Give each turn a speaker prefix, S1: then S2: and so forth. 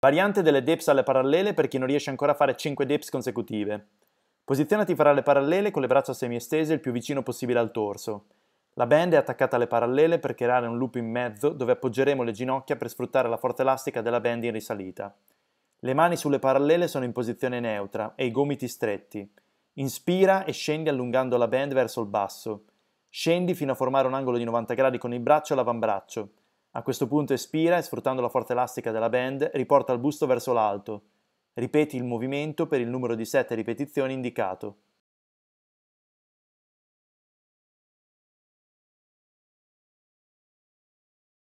S1: Variante delle dips alle parallele per chi non riesce ancora a fare 5 dips consecutive. Posizionati fra le parallele con le braccia semiestese il più vicino possibile al torso. La band è attaccata alle parallele per creare un loop in mezzo dove appoggeremo le ginocchia per sfruttare la forza elastica della band in risalita. Le mani sulle parallele sono in posizione neutra e i gomiti stretti. Inspira e scendi allungando la band verso il basso. Scendi fino a formare un angolo di 90 gradi con il braccio e l'avambraccio. A questo punto espira e sfruttando la forza elastica della band riporta il busto verso l'alto. Ripeti il movimento per il numero di 7 ripetizioni indicato.